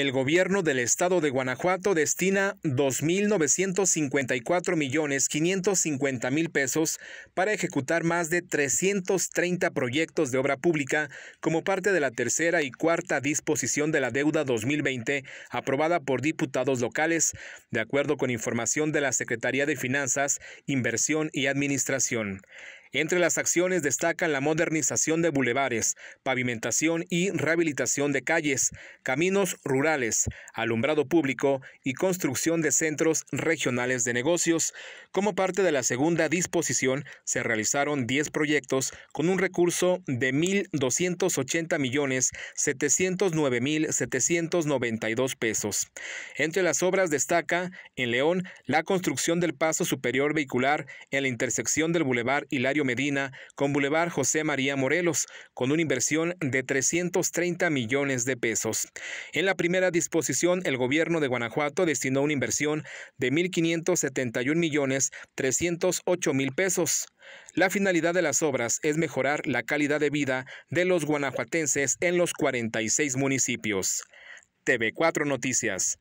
el gobierno del estado de Guanajuato destina 2.954.550.000 millones pesos para ejecutar más de 330 proyectos de obra pública como parte de la tercera y cuarta disposición de la deuda 2020 aprobada por diputados locales, de acuerdo con información de la Secretaría de Finanzas, Inversión y Administración. Entre las acciones destacan la modernización de bulevares, pavimentación y rehabilitación de calles, caminos rurales, alumbrado público y construcción de centros regionales de negocios. Como parte de la segunda disposición, se realizaron 10 proyectos con un recurso de 1.280.709.792 millones pesos. Entre las obras destaca, en León, la construcción del paso superior vehicular en la intersección del bulevar Hilario Medina con Boulevard José María Morelos, con una inversión de 330 millones de pesos. En la primera disposición, el gobierno de Guanajuato destinó una inversión de 1.571 millones 308 mil pesos. La finalidad de las obras es mejorar la calidad de vida de los guanajuatenses en los 46 municipios. TV4 Noticias.